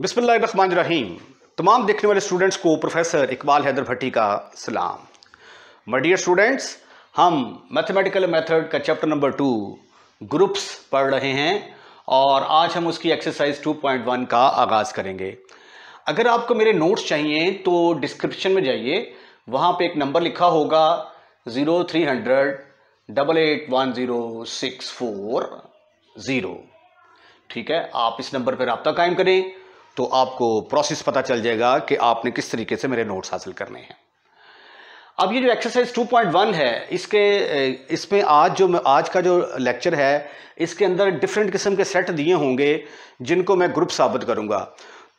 रहीम तमाम देखने वाले स्टूडेंट्स को प्रोफेसर इकबाल हैदर भट्टी का सलाम माय डियर स्टूडेंट्स हम मैथमेटिकल मेथड का चैप्टर नंबर टू ग्रुप्स पढ़ रहे हैं और आज हम उसकी एक्सरसाइज 2.1 का आगाज़ करेंगे अगर आपको मेरे नोट्स चाहिए तो डिस्क्रिप्शन में जाइए वहाँ पे एक नंबर लिखा होगा zero three hundred double eight one zero six four zero ठीक है आप इस नंबर पर रबता कायम करें तो आपको प्रोसेस पता चल जाएगा कि आपने किस तरीके से मेरे नोट्स हासिल करने हैं अब ये जो एक्सरसाइज 2.1 है इसके इसमें आज जो आज का जो लेक्चर है इसके अंदर डिफरेंट किस्म के सेट दिए होंगे जिनको मैं ग्रुप साबित करूँगा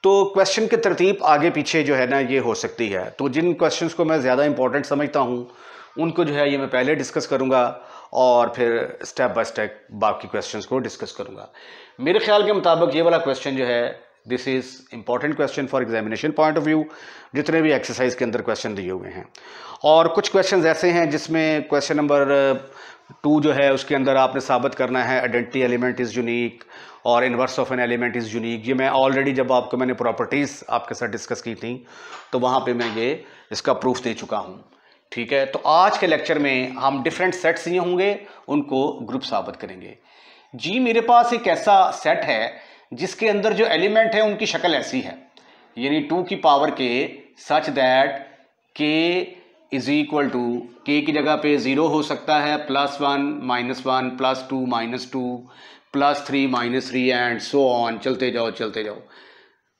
तो क्वेश्चन के तरतीब आगे पीछे जो है ना ये हो सकती है तो जिन क्वेश्चंस को मैं ज़्यादा इंपॉर्टेंट समझता हूँ उनको जो है ये मैं पहले डिस्कस करूँगा और फिर स्टेप बाय स्टेप बाकी क्वेश्चंस को डिस्कस करूँगा मेरे ख्याल के मुताबिक ये वाला क्वेश्चन जो है this is important question for examination point of view जितने भी एक्सरसाइज के अंदर क्वेश्चन दिए हुए हैं और कुछ क्वेश्चन ऐसे हैं जिसमें क्वेश्चन नंबर टू जो है उसके अंदर आपने साबित करना है आइडेंटिटी एलिमेंट इज़ यूनिक और inverse of an element is unique ये मैं ऑलरेडी जब आपको मैंने प्रॉपर्टीज़ आपके साथ डिस्कस की थी तो वहाँ पे मैं ये इसका प्रूफ दे चुका हूँ ठीक है तो आज के लेक्चर में हम डिफरेंट सेट्स ये होंगे उनको ग्रुप साबित करेंगे जी मेरे पास एक ऐसा सेट है जिसके अंदर जो एलिमेंट है उनकी शक्ल ऐसी है यानी टू की power k such that k is equal to k की जगह पे ज़ीरो हो सकता है plus one minus one plus two minus two plus three minus three and so on चलते जाओ चलते जाओ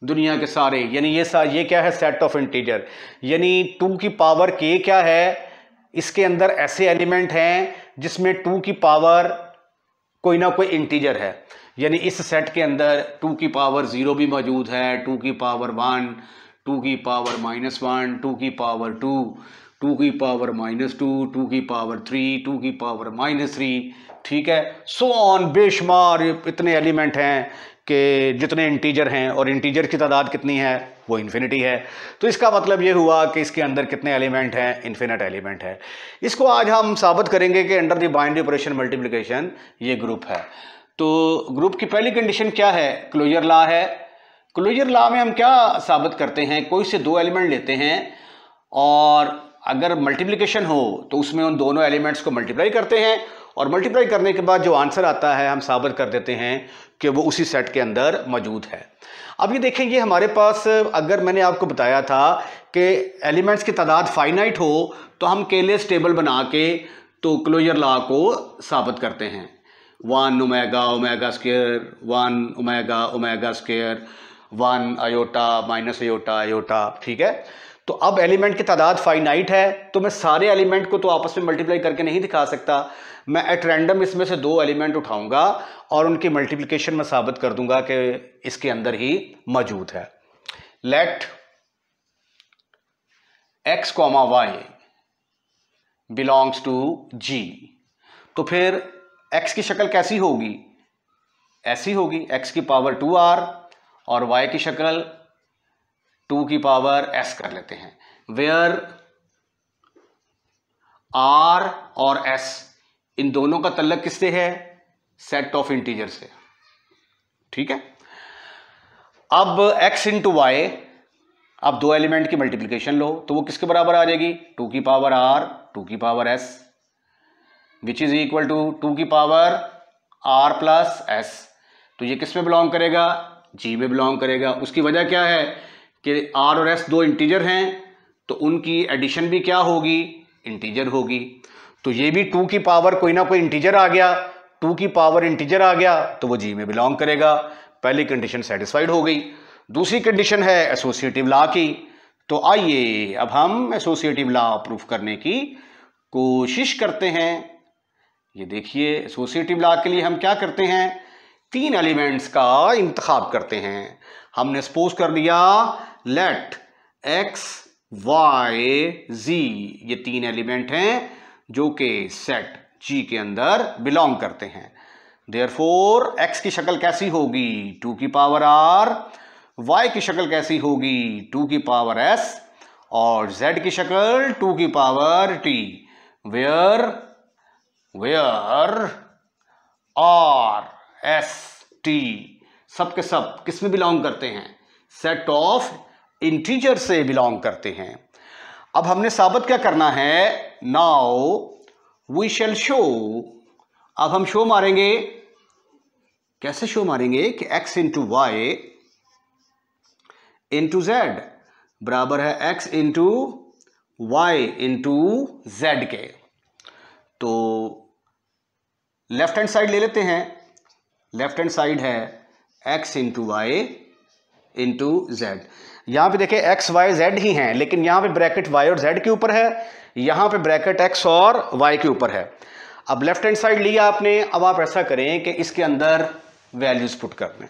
दुनिया के सारे यानी ये सा ये क्या है सेट ऑफ इंटीजर यानी टू की पावर के क्या है इसके अंदर ऐसे एलिमेंट हैं जिसमें टू की पावर कोई ना कोई इंटीजर है यानी इस सेट के अंदर टू की पावर ज़ीरो भी मौजूद है टू की पावर वन टू की पावर माइनस वन टू की पावर टू टू की पावर माइनस टू टू की पावर थ्री टू की पावर माइनस थ्री ठीक है सो ऑन बेशुमार इतने एलिमेंट हैं कि जितने इंटीजर हैं और इंटीजर की तादाद कितनी है वो इन्फिनिटी है तो इसका मतलब ये हुआ कि इसके अंदर कितने एलिमेंट हैं इन्फिनिट एलिमेंट है इसको आज हम साबित करेंगे कि under the binary operation multiplication ये ग्रुप है तो ग्रुप की पहली कंडीशन क्या है क्लोजर लॉ है क्लोजर लॉ में हम क्या साबित करते हैं कोई से दो एलिमेंट लेते हैं और अगर मल्टीप्लिकेशन हो तो उसमें उन दोनों एलिमेंट्स को मल्टीप्लाई करते हैं और मल्टीप्लाई करने के बाद जो आंसर आता है हम साबित कर देते हैं कि वो उसी सेट के अंदर मौजूद है अब ये देखें ये हमारे पास अगर मैंने आपको बताया था कि एलिमेंट्स की तादाद फाइनाइट हो तो हम केलेस टेबल बना के तो क्लोजर लॉ को साबित करते हैं one omega omega square one omega omega square one iota minus iota iota ठीक है तो अब एलिमेंट की तादाद फाइनाइट है तो मैं सारे एलिमेंट को तो आपस में मल्टीप्लाई करके नहीं दिखा सकता मैं एट रैंडम इसमें से दो एलिमेंट उठाऊंगा और उनकी मल्टीप्लिकेशन में साबित कर दूंगा कि इसके अंदर ही मौजूद है let x comma y belongs to G तो फिर एक्स की शक्ल कैसी होगी ऐसी होगी एक्स की पावर टू आर और वाई की शक्ल टू की पावर एस कर लेते हैं वेयर आर और एस इन दोनों का तल्लक किससे है सेट ऑफ इंटीजर से ठीक है अब x इंटू वाई आप दो एलिमेंट की मल्टीप्लिकेशन लो तो वो किसके बराबर आ जाएगी टू की पावर r टू की power s which is equal to two की पावर आर प्लस एस तो ये किस में बिलोंग करेगा जी में बिलोंग करेगा उसकी वजह क्या है कि आर और एस दो इंटीजर हैं तो उनकी एडिशन भी क्या होगी इंटीजर होगी तो ये भी टू की पावर कोई ना कोई इंटीजर आ गया टू की पावर इंटीजर आ गया तो वो जी में बिलोंग करेगा पहली कंडीशन सेटिस्फाइड हो गई दूसरी कंडीशन है एसोसिएटिव लॉ की तो आइए अब हम एसोसिएटिव लॉ प्रूफ करने की कोशिश करते हैं ये देखिए एसोसिएटिव लॉ के लिए हम क्या करते हैं तीन एलिमेंट्स का इंतखब करते हैं हमने सपोज कर लिया लेट एक्स वाई जी ये तीन एलिमेंट हैं जो कि सेट जी के अंदर बिलोंग करते हैं देयर फोर एक्स की शक्ल कैसी होगी टू की पावर आर वाई की शक्ल कैसी होगी टू की पावर एस और जेड की शक्ल टू की power t where where r s t सब के सब किस में बिलोंग करते हैं सेट ऑफ इंटीजर से बिलोंग करते हैं अब हमने साबित क्या करना है नाउ वी शेल शो अब हम शो मारेंगे कैसे शो मारेंगे कि x into y into z बराबर है x into y into z के तो लेफ्ट हैंड साइड ले लेते हैं लेफ्ट हैंड साइड है x into y into z यहाँ पे देखें एक्स वाई जेड ही हैं लेकिन यहाँ पे ब्रैकेट वाई और जेड के ऊपर है यहाँ पे ब्रैकेट एक्स और वाई के ऊपर है अब लेफ्ट हैंड साइड लिया आपने अब आप ऐसा करें कि इसके अंदर वैल्यूज पुट कर दें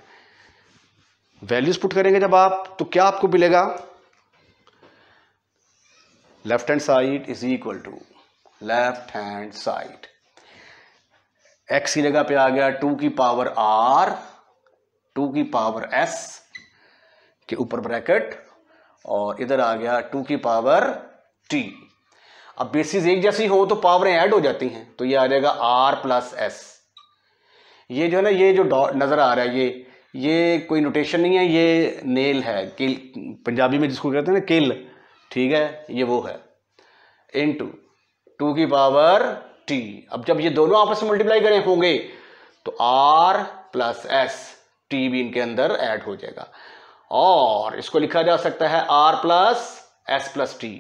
वैल्यूज पुट करेंगे जब आप तो क्या आपको मिलेगा left hand side is equal to left hand side x की जगह पे आ गया टू की पावर आर टू की पावर एस के ऊपर ब्रैकेट और इधर आ गया टू की पावर टी अब बेसिस एक जैसी हो तो पावरें ऐड हो जाती हैं तो ये आ जाएगा आर प्लस एस ये जो है ना ये जो नज़र आ रहा है ये ये कोई नोटेशन नहीं है ये नेल है किल पंजाबी में जिसको कहते हैं ना किल ठीक है ये वो है इन टू टू की पावर टी अब जब ये दोनों आपस में मल्टीप्लाई करें होंगे तो आर प्लस एस टी भी इनके अंदर ऐड हो जाएगा और इसको लिखा जा सकता है r plus s plus t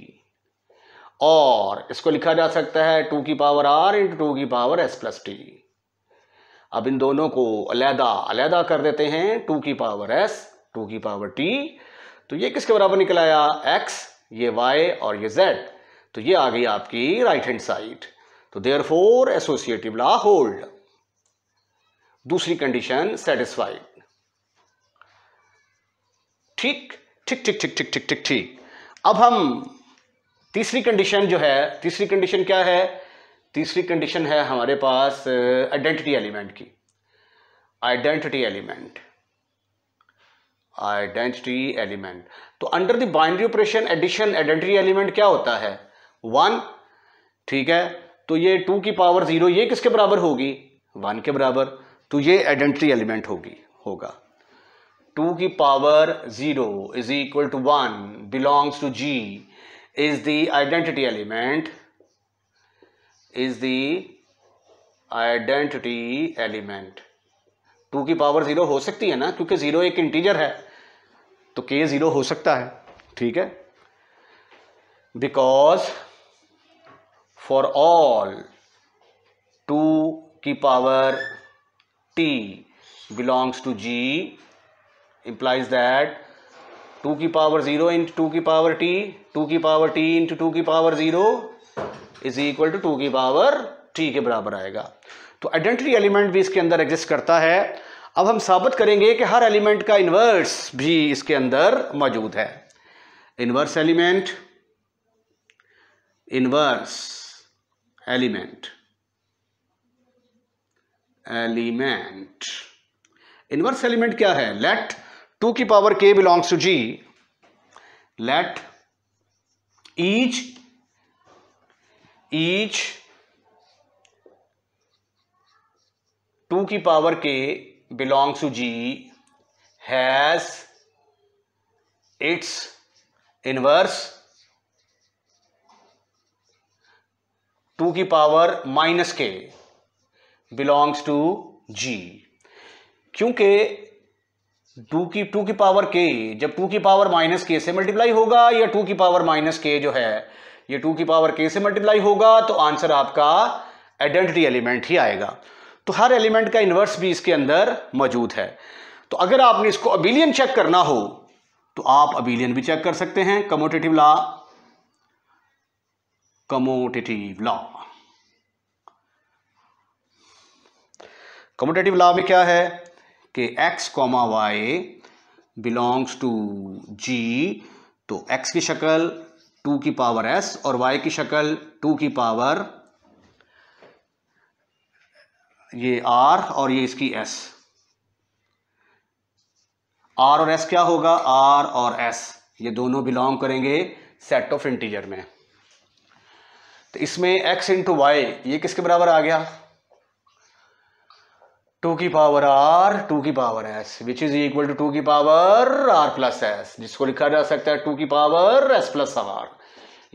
और इसको लिखा जा सकता है टू की पावर आर इंटू टू की पावर एस प्लस टी अब इन दोनों को अलहदा अलहदा कर देते हैं टू की पावर एस टू की पावर टी तो ये किसके बराबर निकल आया एक्स ये वाई और ये जेड तो ये आ गई आपकी राइट हैंड साइड तो therefore associative law hold दूसरी कंडीशन सेटिस्फाइड ठीक ठीक ठीक ठीक ठीक ठीक ठीक ठीक अब हम तीसरी कंडीशन जो है तीसरी कंडीशन क्या है तीसरी कंडीशन है हमारे पास आइडेंटिटी uh, एलिमेंट की आइडेंटिटी एलिमेंट आइडेंटिटी एलिमेंट तो under the binary operation addition identity element क्या होता है वन ठीक है तो ये टू की पावर जीरो ये किसके बराबर होगी वन के बराबर तो ये आइडेंटिटी एलिमेंट होगी होगा टू की power zero is equal to one belongs to G is the identity element is the identity element two की पावर जीरो हो सकती है ना क्योंकि जीरो एक इंटीजर है तो के जीरो हो सकता है ठीक है बिकॉज फॉर ऑल टू की power t belongs to G implies that two की पावर जीरो इंटू टू की पावर टी टू की पावर टी इंटू टू की power zero is equal to two की पावर टी के बराबर आएगा तो आइडेंटिटी एलिमेंट भी इसके अंदर एग्जिस्ट करता है अब हम साबित करेंगे कि हर एलिमेंट का इन्वर्स भी इसके अंदर मौजूद है inverse element inverse element element inverse element क्या है लेट टू की power k belongs to G let each each two की power k belongs to G has its inverse two की power minus k belongs to G क्योंकि two की to की power के जब टू की पावर माइनस के से मल्टीप्लाई होगा या टू की पावर माइनस के जो है ये टू की पावर के से मल्टीप्लाई होगा तो आंसर आपका आइडेंटिटी एलिमेंट ही आएगा तो हर एलिमेंट का इन्वर्स भी इसके अंदर मौजूद है तो अगर आपने इसको अबिलियन चेक करना हो तो आप अबिलियन भी चेक कर सकते हैं commutative law commutative law commutative law में क्या है कि x, y belongs to g तो x की शक्ल 2 की पावर s और y की शक्ल 2 की पावर ये r और ये इसकी s r और s क्या होगा r और s ये दोनों बिलोंग करेंगे सेट ऑफ इंटीजर में तो इसमें एक्स इंटू वाई ये किसके बराबर आ गया टू की पावर आर टू की power s which is equal to two की पावर आर प्लस एस जिसको लिखा जा सकता है टू की पावर एस प्लस आर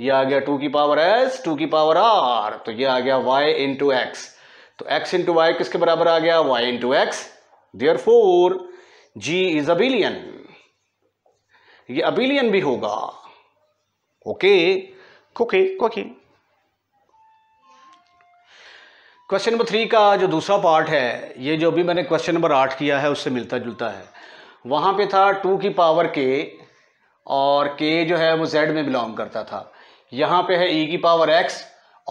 ये आ गया टू की पावर एस टू की पावर आर तो ये आ गया वाई इंटू एक्स तो एक्स इंटू वाई किसके बराबर आ गया y into x therefore G is abelian ये अबिलियन भी होगा okay okay okay question number three का जो दूसरा पार्ट है ये जो भी मैंने क्वेश्चन नंबर आठ किया है उससे मिलता जुलता है वहाँ पे था टू की पावर के और के जो है वो जेड में बिलोंग करता था यहाँ पे है ई e की पावर एक्स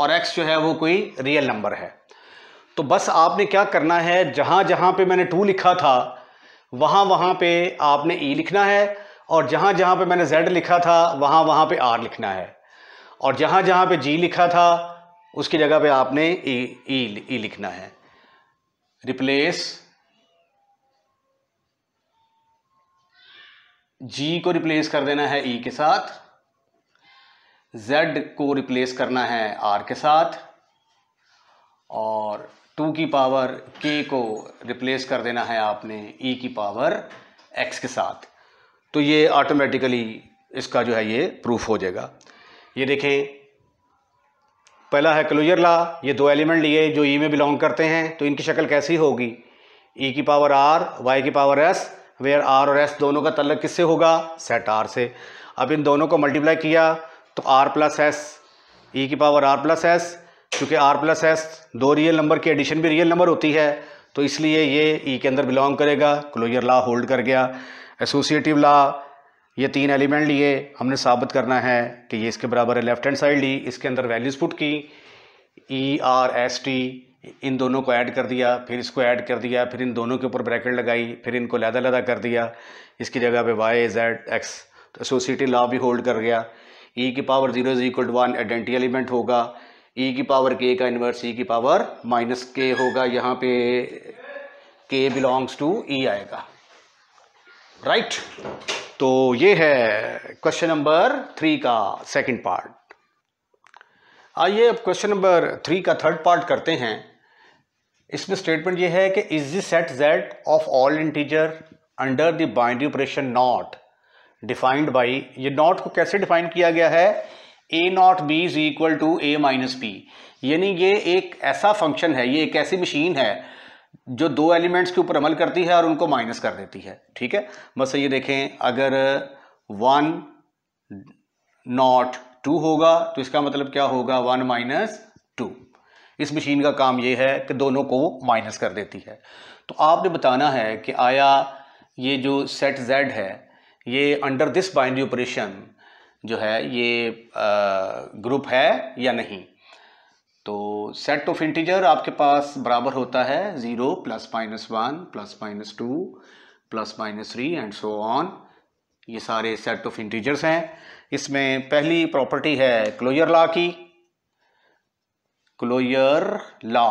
और एक्स जो है वो कोई रियल नंबर है तो बस आपने क्या करना है जहाँ जहाँ पे मैंने टू लिखा था वहाँ वहाँ पे आपने ई e लिखना है और जहाँ जहाँ पे मैंने जेड लिखा था वहाँ वहाँ पे आर लिखना है और जहाँ जहाँ पे जी लिखा था उसकी जगह पे आपने ई ई, ई लिखना है रिप्लेस जी को रिप्लेस कर देना है ई e के साथ जेड को रिप्लेस करना है आर के साथ और टू की पावर के को रिप्लेस कर देना है आपने ई e की पावर एक्स के साथ तो ये ऑटोमेटिकली इसका जो है ये प्रूफ हो जाएगा ये देखें पहला है क्लोजर ला ये दो एलिमेंट लिए जो ई e में बिलोंग करते हैं तो इनकी शक्ल कैसी होगी ई e की पावर आर वाई की पावर एस वेयर आर और एस दोनों का तलक किससे होगा सेट आर से अब इन दोनों को मल्टीप्लाई किया तो आर प्लस एस ई की पावर आर प्लस एस क्योंकि आर प्लस एस दो रियल नंबर की एडिशन भी रियल नंबर होती है तो इसलिए ये ई e के अंदर बिलोंग करेगा क्लोजर ला होल्ड कर गया एसोसिएटिव ला ये तीन एलिमेंट लिए हमने साबित करना है कि ये इसके बराबर है लेफ्ट हैंड साइड ली इसके अंदर वैल्यूज़ पुट की ई आर एस टी इन दोनों को ऐड कर दिया फिर इसको ऐड कर दिया फिर इन दोनों के ऊपर ब्रैकेट लगाई फिर इनको लहदा लहदा कर दिया इसकी जगह पे वाई जेड एक्स तो एसोसिएटिव लॉ भी होल्ड कर गया ई e की power zero is equal to one identity element होगा ई e की पावर के का इन्वर्स ई e की पावर माइनस के होगा यहाँ पे के बिलोंग्स टू ई आएगा राइट right? तो ये है क्वेश्चन नंबर थ्री का सेकंड पार्ट आइए अब क्वेश्चन नंबर थ्री का थर्ड पार्ट करते हैं इसमें स्टेटमेंट ये है कि is the set Z of all integer under the binary operation not defined by ये नॉट को कैसे डिफाइन किया गया है ए not b is equal to a minus b यानी ये एक ऐसा फंक्शन है ये एक ऐसी मशीन है जो दो एलिमेंट्स के ऊपर अमल करती है और उनको माइनस कर देती है ठीक है बस ये देखें अगर वन नॉट टू होगा तो इसका मतलब क्या होगा वन माइनस टू इस मशीन का काम ये है कि दोनों को माइनस कर देती है तो आपने बताना है कि आया ये जो सेट जेड है ये अंडर दिस बाइंड्री ऑपरेशन जो है ये ग्रुप है या नहीं तो सेट ऑफ इंटीजर आपके पास बराबर होता है zero plus minus one plus minus two plus minus three and so on ये सारे सेट ऑफ इंटीजर्स हैं इसमें पहली प्रॉपर्टी है क्लोयर लॉ की क्लोयर लॉ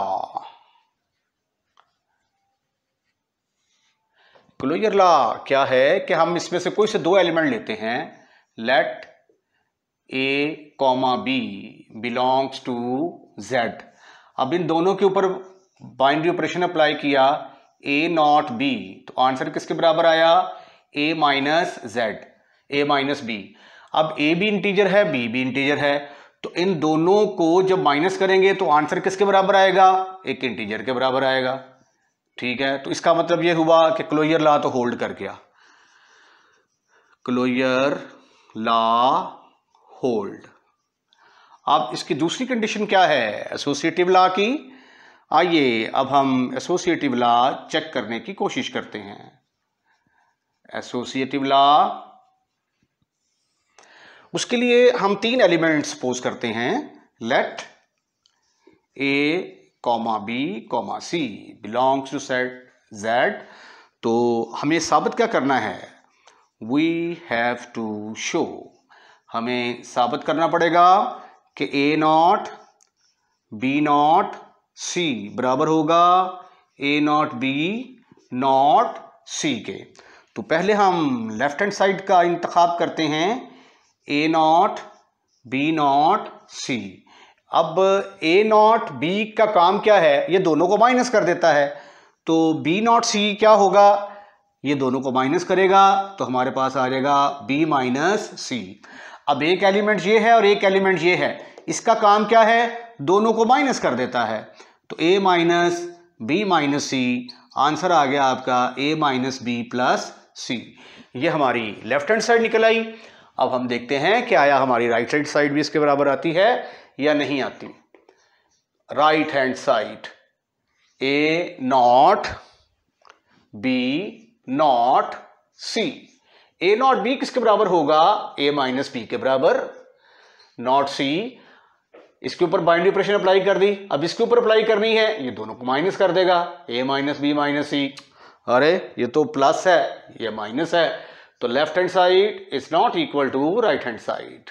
क्लोयर लॉ क्या है कि हम इसमें से कोई से दो एलिमेंट लेते हैं let A comma B belongs to Z अब इन दोनों के ऊपर बाइंड्री ऑपरेशन अप्लाई किया ए नॉट बी तो आंसर किसके बराबर आया A minus Z A minus B अब ए भी इंटीजर है बी भी इंटीजर है तो इन दोनों को जब माइनस करेंगे तो आंसर किसके बराबर आएगा एक इंटीजर के बराबर आएगा ठीक है तो इसका मतलब यह हुआ कि क्लोयर ला तो होल्ड कर गया क्लोयर ला होल्ड अब इसकी दूसरी कंडीशन क्या है एसोसिएटिव लॉ की आइए अब हम एसोसिएटिव लॉ चेक करने की कोशिश करते हैं एसोसिएटिव लॉ उसके लिए हम तीन एलिमेंट सपोज करते हैं let A comma B comma C belongs to set Z तो हमें साबित क्या करना है वी हैव टू शो हमें साबित करना पड़ेगा कि A not B not C बराबर होगा A not B not C के तो पहले हम लेफ्ट हैंड साइड का इंतखब करते हैं A not B not C अब ए नॉट बी का काम क्या है ये दोनों को माइनस कर देता है तो बी नॉट सी क्या होगा ये दोनों को माइनस करेगा तो हमारे पास आ जाएगा बी माइनस सी अब एक एलिमेंट ये है और एक एलिमेंट ये है इसका काम क्या है दोनों को माइनस कर देता है तो A minus B minus C answer आ गया आपका A minus B plus C ये हमारी लेफ्ट हैंड साइड निकल आई अब हम देखते हैं कि आया हमारी राइट हैंड साइड भी इसके बराबर आती है या नहीं आती right hand side A not B not C A not B किसके बराबर होगा ए माइनस बी के बराबर नॉट सी इसके ऊपर बाइंड्री प्रेशर अप्लाई कर दी अब इसके ऊपर अप्लाई करनी है ये दोनों को माइनस कर देगा A minus B minus C अरे ये तो प्लस है ये माइनस है तो left hand side is not equal to right hand side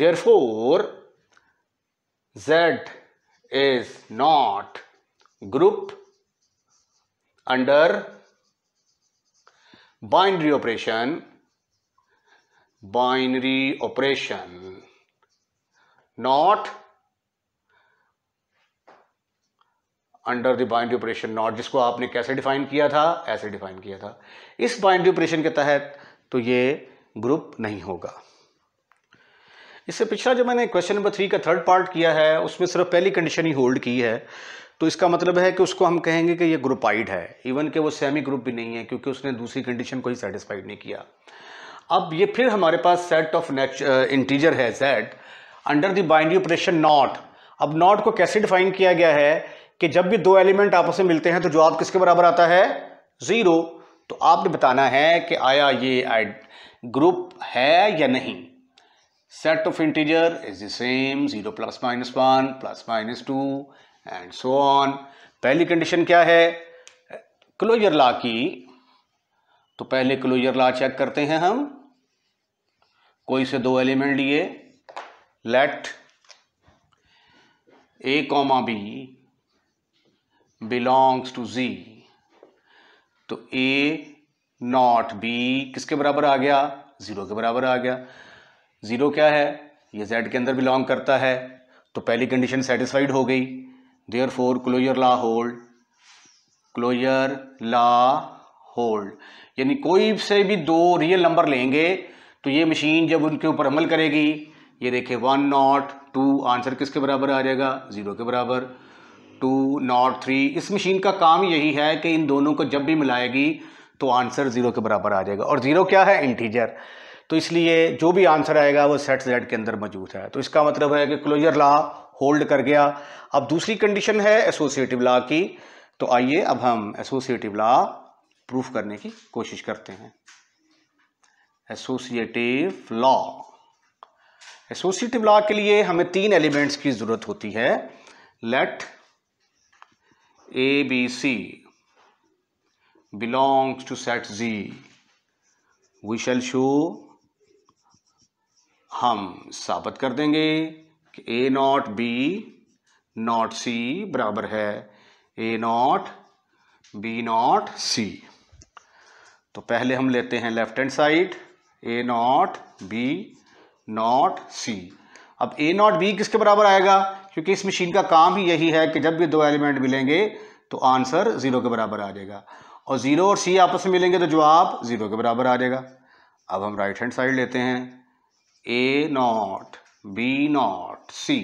therefore Z is not group under binary operation binary operation not under the binary operation not जिसको आपने कैसे डिफाइन किया था ऐसे डिफाइन किया था इस बाइंड्री ऑपरेशन के तहत तो ये ग्रुप नहीं होगा इससे पिछला जो मैंने क्वेश्चन नंबर थ्री का थर्ड पार्ट किया है उसमें सिर्फ पहली कंडीशन ही होल्ड की है तो इसका मतलब है कि उसको हम कहेंगे कि ये ग्रुपाइड है इवन के वो सेमी ग्रुप भी नहीं है क्योंकि उसने दूसरी कंडीशन को ही सेटिस्फाइड नहीं किया अब ये फिर हमारे पास सेट ऑफ नेच इंटीजर है set under the binary operation not अब नॉट को कैसे डिफाइन किया गया है कि जब भी दो एलिमेंट आपस में मिलते हैं तो जवाब किसके बराबर आता है ज़ीरो तो आपने बताना है कि आया ये ग्रुप है या नहीं set of integer is the same zero plus minus one plus minus two and so on पहली कंडीशन क्या है क्लोजर लॉ की तो पहले क्लोजर लॉ चेक करते हैं हम कोई से दो एलिमेंट लिए let A comma B belongs to G तो ए नॉट बी किसके बराबर आ गया ज़ीरो के बराबर आ गया ज़ीरो क्या है ये जेड के अंदर बिलोंग करता है तो पहली कंडीशन सेटिस्फाइड हो गई for closure law hold closure law hold यानी कोई से भी दो रियल नंबर लेंगे तो ये मशीन जब उनके ऊपर अमल करेगी ये देखे वन नॉट टू आंसर किसके बराबर आ जाएगा ज़ीरो के बराबर टू नॉट थ्री इस मशीन का काम यही है कि इन दोनों को जब भी मिलाएगी तो आंसर ज़ीरो के बराबर आ जाएगा और ज़ीरो क्या है इंटीजर तो इसलिए जो भी आंसर आएगा वो सेट जेड के अंदर मौजूद है तो इसका मतलब है कि क्लोजर ला होल्ड कर गया अब दूसरी कंडीशन है एसोसिएटिव लॉ की तो आइए अब हम एसोसिएटिव लॉ प्रूफ करने की कोशिश करते हैं एसोसिएटिव लॉ एसोसिएटिव लॉ के लिए हमें तीन एलिमेंट्स की ज़रूरत होती है let A B C belongs to set G we shall show हम साबित कर देंगे कि A not B not C बराबर है ए नॉट बी नॉट सी तो पहले हम लेते हैं left hand side A not B not C अब ए नॉट बी किसके बराबर आएगा क्योंकि इस मशीन का काम ही यही है कि जब भी दो एलिमेंट मिलेंगे तो आंसर ज़ीरो के बराबर आ जाएगा और ज़ीरो और सी आपस में मिलेंगे तो जवाब ज़ीरो के बराबर आ जाएगा अब हम राइट हैंड साइड लेते हैं A not B not C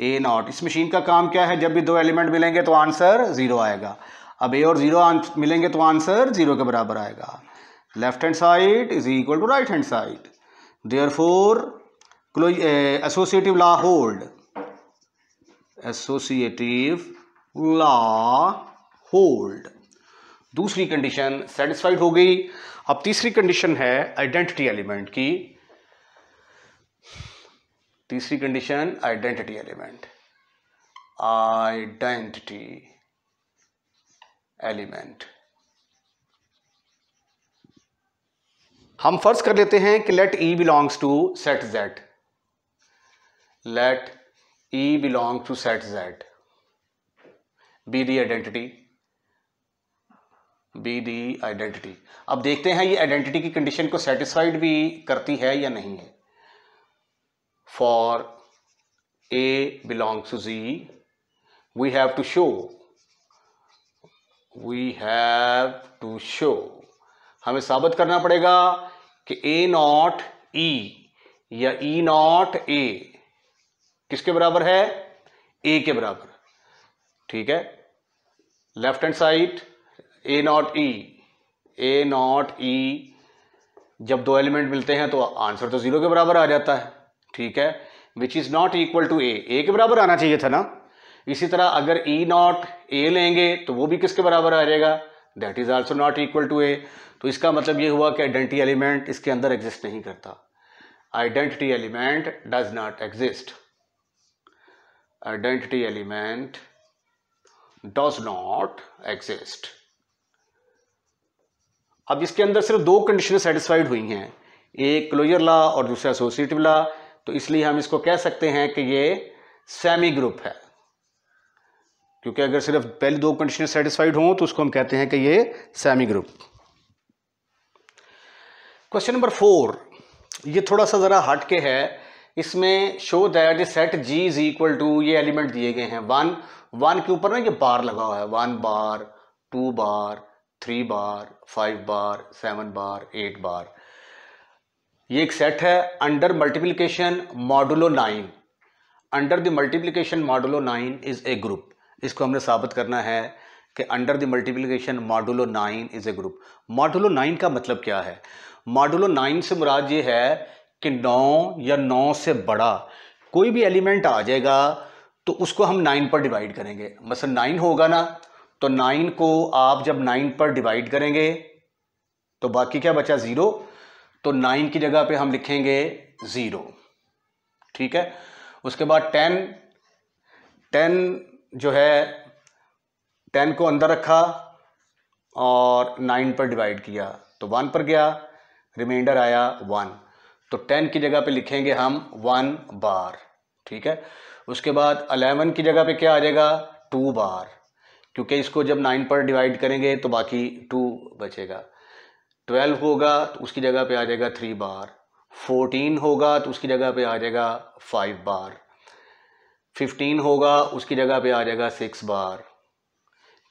A not इस मशीन का काम क्या है जब भी दो एलिमेंट मिलेंगे तो आंसर ज़ीरो आएगा अब ए और ज़ीरो मिलेंगे तो आंसर ज़ीरो के बराबर आएगा left hand side is equal to right hand side therefore associative law hold associative law hold दूसरी कंडीशन सेटिस्फाइड हो गई अब तीसरी कंडीशन है आइडेंटिटी एलिमेंट की तीसरी condition identity element identity element हम फर्ज कर लेते हैं कि let E belongs to set Z let E belong to set Z be the identity be the identity अब देखते हैं ये आइडेंटिटी की कंडीशन को सेटिस्फाइड भी करती है या नहीं है for A belongs to Z, we have to show. We have to show. हमें साबित करना पड़ेगा कि A नॉट E या E नॉट A किसके बराबर है A के बराबर ठीक है left hand side A not E A not E जब दो एलिमेंट मिलते हैं तो आंसर तो ज़ीरो के बराबर आ जाता है ठीक है which is not equal to A A के बराबर आना चाहिए था ना इसी तरह अगर ई नॉट ए लेंगे तो वो भी किसके बराबर आ जाएगा that is also not equal to A तो इसका मतलब ये हुआ कि आइडेंटिटी एलिमेंट इसके अंदर एग्जिस्ट नहीं करता identity element does not exist identity element does not exist अब इसके अंदर सिर्फ दो कंडीशन सेटिस्फाइड हुई हैं एक क्लोजर ला और दूसरा एसोसिएटिव ला तो इसलिए हम इसको कह सकते हैं कि ये सेमी ग्रुप है क्योंकि अगर सिर्फ पहले दो कंडीशन सेटिस्फाइड हों तो उसको हम कहते हैं कि ये semi group question number four ये थोड़ा सा ज़रा हट के है इसमें show that set G is equal to ये एलिमेंट दिए गए हैं वन वन के ऊपर ना ये बार लगा हुआ है one bar two bar three bar five bar seven bar eight bar ये एक सेट है under multiplication modulo nine under the multiplication modulo nine is a group इसको हमने साबित करना है कि under the multiplication modulo nine is a group modulo nine का मतलब क्या है मॉडुलो नाइन से मुराद ये है कि नौ या नौ से बड़ा कोई भी एलिमेंट आ जाएगा तो उसको हम नाइन पर डिवाइड करेंगे मसल नाइन होगा ना तो नाइन को आप जब नाइन पर डिवाइड करेंगे तो बाकी क्या बचा ज़ीरो तो नाइन की जगह पे हम लिखेंगे ज़ीरो ठीक है उसके बाद टेन टेन जो है टेन को अंदर रखा और नाइन पर डिवाइड किया तो वन पर गया रिमाइंडर आया वन तो टेन की जगह पे लिखेंगे हम वन बार ठीक है उसके बाद अलेवन की जगह पे क्या आ जाएगा टू बार क्योंकि इसको जब नाइन पर डिवाइड करेंगे तो बाकी टू बचेगा ट्वेल्व होगा तो उसकी जगह पे आ जाएगा थ्री बार फोर्टीन होगा तो उसकी जगह पे आ जाएगा फाइव बार फिफ्टीन होगा उसकी जगह पे आ जाएगा सिक्स बार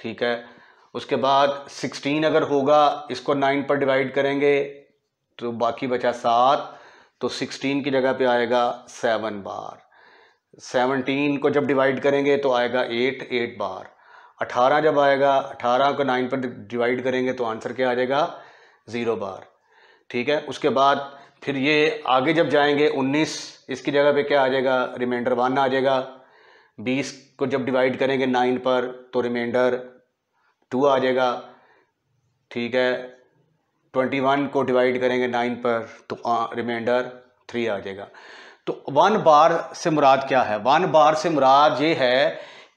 ठीक है उसके बाद सिक्सटीन अगर होगा इसको नाइन पर डिवाइड करेंगे तो बाकी बचा सात तो सिक्सटीन की जगह पे आएगा सेवन बार सेवनटीन को जब डिवाइड करेंगे तो आएगा एट एट बार अठारह जब आएगा अठारह को नाइन पर डिवाइड करेंगे तो आंसर क्या आ जाएगा ज़ीरो बार ठीक है उसके बाद फिर ये आगे जब जाएंगे 19 इसकी जगह पे क्या आ जाएगा रिमाइंडर वन आ जाएगा 20 को जब डिवाइड करेंगे नाइन पर तो रिमाइंडर टू आ जाएगा ठीक है 21 को डिवाइड करेंगे नाइन पर तो रिमाइंडर थ्री आ जाएगा तो वन बार से मुराद क्या है वन बार से मुराद ये है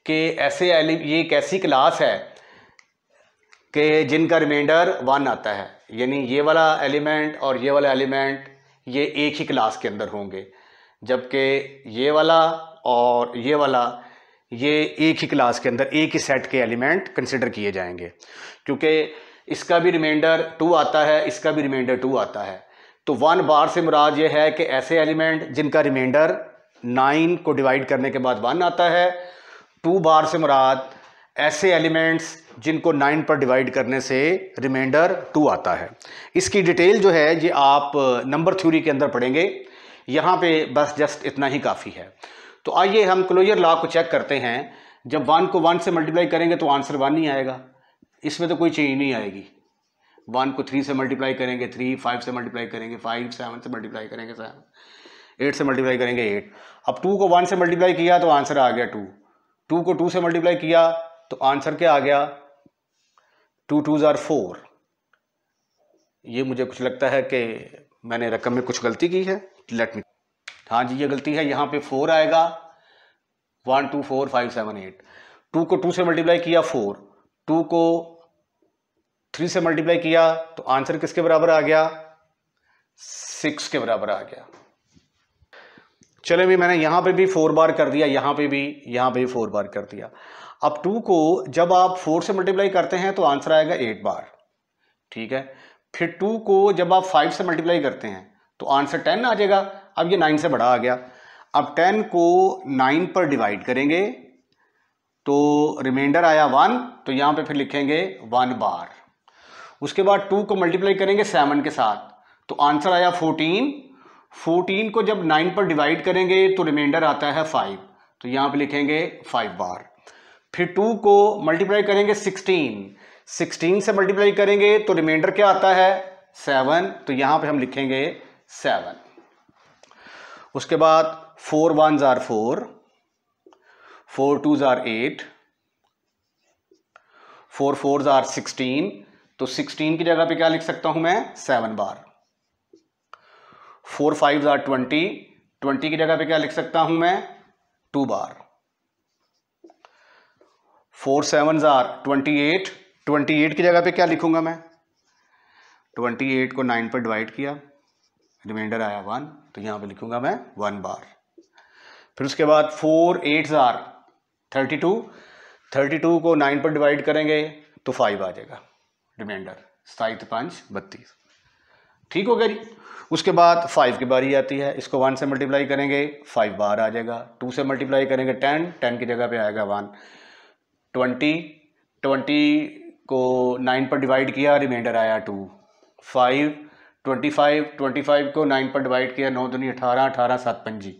कि ऐसे ये एक ऐसी क्लास है कि जिनका रिमाइंडर वन आता है यानी ये वाला एलिमेंट और ये वाला एलिमेंट ये एक ही क्लास के अंदर होंगे जबकि ये वाला और ये वाला ये एक ही क्लास के अंदर एक ही सेट के एलिमेंट कंसिडर किए जाएंगे क्योंकि इसका भी रिमाइंडर टू आता है इसका भी रिमाइंडर टू आता है तो वन बार से मुराद ये है कि ऐसे एलिमेंट जिनका रिमाइंडर नाइन को डिवाइड करने के बाद वन आता है टू बार से मुराद ऐसे एलिमेंट्स जिनको नाइन पर डिवाइड करने से रिमाइंडर टू आता है इसकी डिटेल जो है ये आप नंबर थ्योरी के अंदर पढ़ेंगे यहाँ पे बस जस्ट इतना ही काफ़ी है तो आइए हम क्लोजर लॉ को चेक करते हैं जब वन को वन से मल्टीप्लाई करेंगे तो आंसर वन ही आएगा इसमें तो कोई चेंज नहीं आएगी वन को थ्री से मल्टीप्लाई करेंगे थ्री फाइव से मल्टीप्लाई करेंगे फाइव सेवन से मल्टीप्लाई करेंगे सेवन एट से मल्टीप्लाई करेंगे एट अब टू को वन से मल्टीप्लाई किया तो आंसर आ गया टू टू को टू से मल्टीप्लाई किया तो आंसर क्या आ गया टू टू ज़ार फोर ये मुझे कुछ लगता है कि मैंने रकम में कुछ गलती की है लेट मी हाँ जी ये गलती है यहाँ पे फोर आएगा one two four five seven eight two को टू से मल्टीप्लाई किया फोर टू को थ्री से मल्टीप्लाई किया तो आंसर किसके बराबर आ गया सिक्स के बराबर आ गया चले भी मैंने यहाँ पे भी फोर बार कर दिया यहाँ पे भी यहाँ पे भी फोर बार कर दिया अब टू को जब आप फोर से मल्टीप्लाई करते हैं तो आंसर आएगा एट बार ठीक है फिर टू को जब आप फाइव से मल्टीप्लाई करते हैं तो आंसर टेन आ जाएगा अब ये नाइन से बड़ा आ गया अब टेन को नाइन पर डिवाइड करेंगे तो रिमाइंडर आया वन तो यहाँ पे फिर लिखेंगे वन बार उसके बाद टू को मल्टीप्लाई करेंगे सेवन के साथ तो आंसर आया फोर्टीन फोर्टीन को जब नाइन पर डिवाइड करेंगे तो रिमाइंडर आता है फाइव तो यहाँ पे लिखेंगे फाइव बार फिर टू को मल्टीप्लाई करेंगे सिक्सटीन सिक्सटीन से मल्टीप्लाई करेंगे तो रिमाइंडर क्या आता है सेवन तो यहां पे हम लिखेंगे सेवन उसके बाद फोर वन ज़ार फोर फोर टू ज़ार एट फोर फोर ज़ार सिक्सटीन तो सिक्सटीन की जगह पे क्या लिख सकता हूं मैं सेवन बार फोर फाइव ज़ार ट्वेंटी ट्वेंटी की जगह पे क्या लिख सकता हूं मैं टू बार फोर सेवन ज़ार ट्वेंटी एट ट्वेंटी एट की जगह पे क्या लिखूंगा मैं ट्वेंटी एट को नाइन पर डिवाइड किया रिमाइंडर आया वन तो यहाँ पे लिखूंगा मैं वन बार फिर उसके बाद फोर एट ज़ार थर्टी टू थर्टी टू को नाइन पर डिवाइड करेंगे तो फाइव आ जाएगा रिमाइंडर साइथ पाँच बत्तीस ठीक हो गया जी उसके बाद फाइव की बारी आती है इसको वन से मल्टीप्लाई करेंगे फाइव बार आ जाएगा टू से मल्टीप्लाई करेंगे टेन टेन की जगह पे आएगा वन ट्वेंटी ट्वेंटी को नाइन पर डिवाइड किया रिमाइंडर आया two five twenty five twenty five को नाइन पर डिवाइड किया नौ दुनिया अठारह अठारह सात पंजी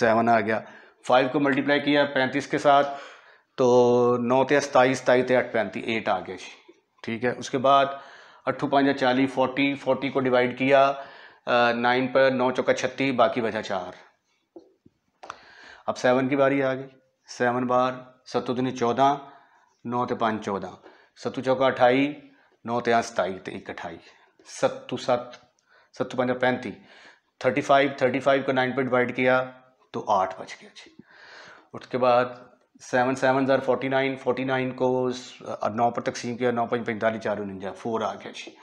सेवन आ गया फाइव को मल्टीप्लाई किया पैंतीस के साथ तो नौ ते सताईस सताई ते अठ पैंतीस एट आ गया जी ठीक है उसके बाद अट्ठू पाँच चालीस फोर्टी फोर्टी को डिवाइड किया नाइन पर नौ चौका छत्तीस बाकी बचा चार अब सेवन की बारी आ गई सेवन बार सत्तू दूनी चौदह नौ तो पाँच चौदह सत्तू चौका अठाई नौ ते सताई तो एक अठाई सत्तू सत्त सत्तू पंजा पैंती थर्टी फाइव थर्टी फाइव का नाइन पर डिवाइड किया तो आठ बच गया जी उसके बाद सेवन सेवन ज़ार फोर्टी नाइन फोर्टी नाइन को नौ पर तकसीम किया नौ पाँच पैंतालीस चार उन्जा फोर आ गया जी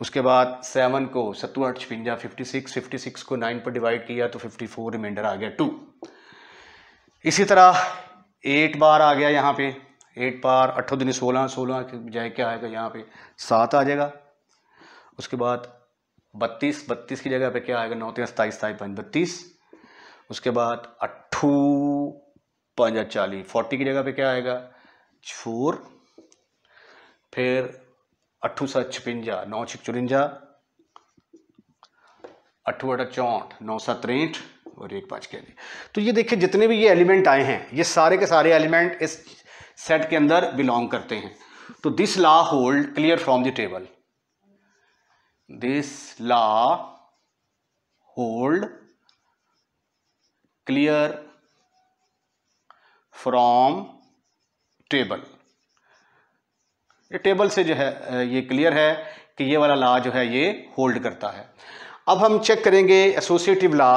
उसके बाद सेवन को सत्तू आठ छपंजा फिफ्टी सिक्स फिफ्टी सिक्स को नाइन पर डिवाइड किया तो फिफ्टी फोर रिमाइंडर आ गया टू इसी तरह एट बार आ गया यहाँ पे एट बार अठो दिन सोलह सोलह जाए क्या आएगा यहाँ पे सात आ जाएगा उसके बाद बत्तीस बत्तीस की जगह पे क्या आएगा नौ तेरह सताईस सताईस पाँच बत्तीस उसके बाद अट्ठू पाँच चालीस फोर्टी की जगह पे क्या आएगा छोर फिर अट्ठू सात छपंजा नौ छिक चुरंजा अट्ठू अठा चौंठ नौ सौ तिरठ और एक पाँच के तो ये देखिए जितने भी ये एलिमेंट आए हैं ये सारे के सारे एलिमेंट इस सेट के अंदर बिलोंग करते हैं तो this law hold clear from the table this law hold clear from table ये टेबल से जो है ये क्लियर है कि ये वाला ला जो है ये होल्ड करता है अब हम चेक करेंगे एसोसिएटिव ला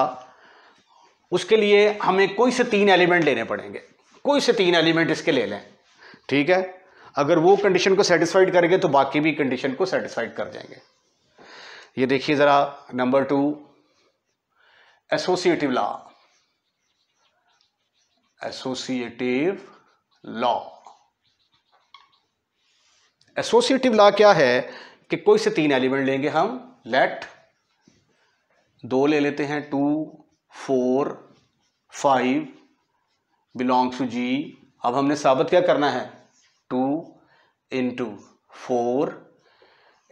उसके लिए हमें कोई से तीन एलिमेंट लेने पड़ेंगे कोई से तीन एलिमेंट इसके ले लें ठीक है अगर वो कंडीशन को सेटिस्फाइड करेंगे तो बाकी भी कंडीशन को सेटिस्फाइड कर जाएंगे ये देखिए ज़रा number two associative law associative law associative law क्या है कि कोई से तीन एलिमेंट लेंगे हम लेट दो ले लेते हैं two four five belongs to G अब हमने साबित क्या करना है two into four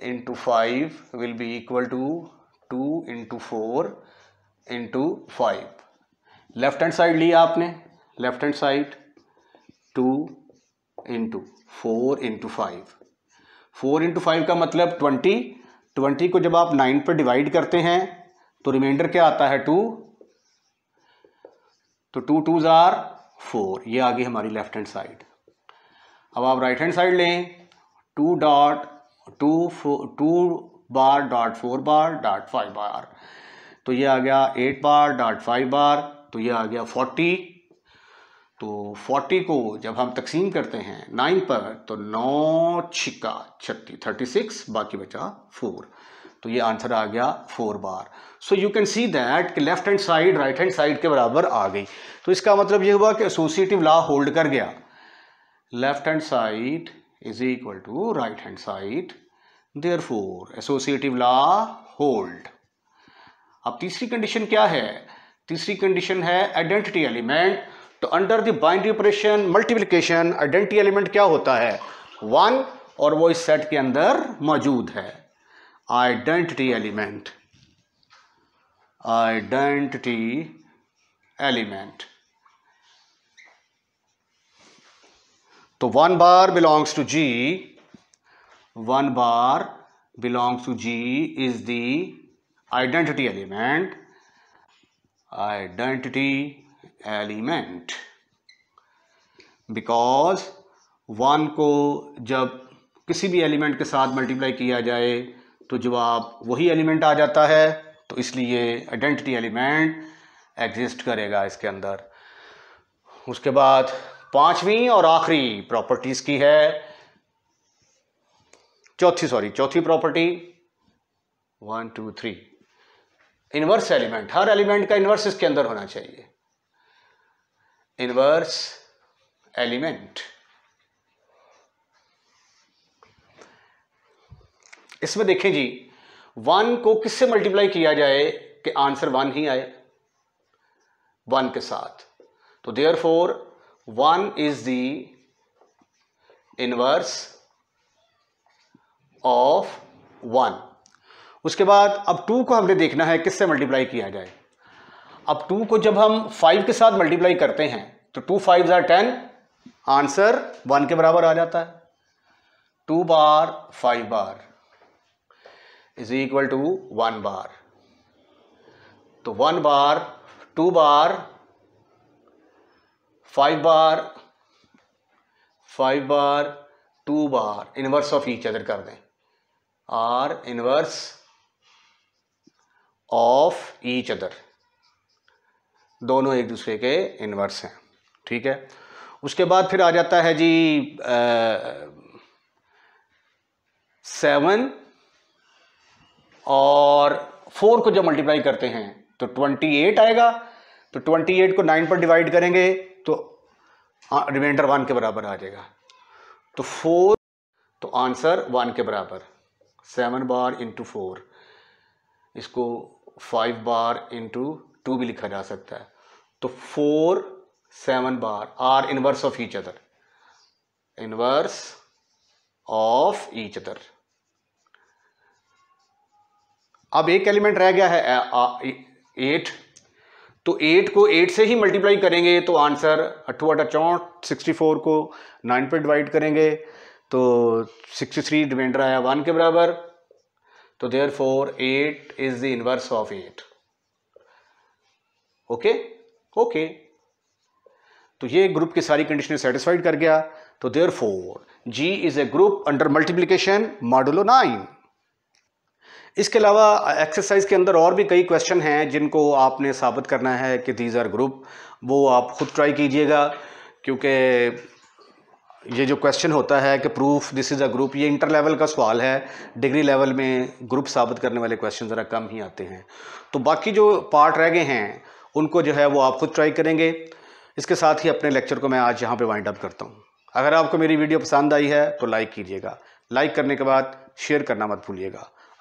into five will be equal to two into four into five left hand side लिया आपने left hand side two into four into five four into five का मतलब ट्वेंटी ट्वेंटी को जब आप नाइन पर divide करते हैं तो रिमाइंडर क्या आता है टू तो टू टू जार फोर ये आ गई हमारी लेफ्ट हैंड साइड अब आप राइट हैंड साइड लें two dot two four two bar dot four bar dot five bar तो ये आ गया eight bar dot five bar तो ये आ गया फोर्टी तो फोर्टी को जब हम तकसीम करते हैं नाइन पर तो नौ छिका छत्तीस थर्टी सिक्स बाकी बचा फोर तो ये आंसर आ गया four bar so you can see that कि left hand side right hand side के बराबर आ गई तो इसका मतलब ये हुआ कि एसोसिएटिव लॉ होल्ड कर गया left hand side is equal to right hand side therefore associative law hold अब तीसरी कंडीशन क्या है तीसरी कंडीशन है आइडेंटिटी एलिमेंट तो under the binary operation multiplication identity element क्या होता है वन और वो इस सेट के अंदर मौजूद है आइडेंटिटी एलिमेंट आइडेंटिटी एलिमेंट तो one bar belongs to G one bar belongs to G is the identity element identity element because one को जब किसी भी एलिमेंट के साथ मल्टीप्लाई किया जाए तो जवाब वही एलिमेंट आ जाता है तो इसलिए आइडेंटिटी एलिमेंट एग्जिस्ट करेगा इसके अंदर उसके बाद पांचवी और आखिरी प्रॉपर्टीज की है चौथी सॉरी चौथी property one two three inverse element हर एलिमेंट का इनवर्स इसके अंदर होना चाहिए इनवर्स एलिमेंट इसमें देखें जी वन को किससे मल्टीप्लाई किया जाए कि आंसर वन ही आए वन के साथ तो therefore one is the inverse of one उसके बाद अब टू को हमने देखना है किससे मल्टीप्लाई किया जाए अब टू को जब हम फाइव के साथ मल्टीप्लाई करते हैं तो टू फाइव ज़ार टेन आंसर वन के बराबर आ जाता है two bar five bar is equal to one bar तो one bar two bar five bar five bar two bar inverse of each other कर दें are inverse of each other दोनों एक दूसरे के इनवर्स हैं ठीक है उसके बाद फिर आ जाता है जी सेवन और फोर को जब मल्टीप्लाई करते हैं तो ट्वेंटी एट आएगा तो ट्वेंटी एट को नाइन पर डिवाइड करेंगे तो रिमाइंडर वन के बराबर आ जाएगा तो फोर तो आंसर वन के बराबर सेवन बार इंटू फोर इसको फाइव बार इंटू टू भी लिखा जा सकता है तो four seven bar are inverse of each other inverse of each other अब एक एलिमेंट रह गया है एट तो एट को एट से ही मल्टीप्लाई करेंगे तो आंसर अठू अठा चौंठ सिक्सटी फोर को नाइन पर डिवाइड करेंगे तो सिक्सटी थ्री रिमाइंडर आया वन के बराबर तो therefore eight is the inverse of eight okay okay तो ये ग्रुप की सारी कंडीशन सेटिस्फाइड कर गया तो therefore G is a group under multiplication modulo nine इसके अलावा एक्सरसाइज के अंदर और भी कई क्वेश्चन हैं जिनको आपने साबित करना है कि दीज आर ग्रुप वो आप खुद ट्राई कीजिएगा क्योंकि ये जो क्वेश्चन होता है कि proof this is a group ये इंटर लेवल का सवाल है डिग्री लेवल में ग्रुप साबित करने वाले क्वेश्चन ज़रा कम ही आते हैं तो बाकी जो पार्ट रह गए हैं उनको जो है वो आप खुद ट्राई करेंगे इसके साथ ही अपने लेक्चर को मैं आज यहाँ पे वाइंड अप करता हूँ अगर आपको मेरी वीडियो पसंद आई है तो लाइक कीजिएगा लाइक करने के बाद शेयर करना मत भूलिएगा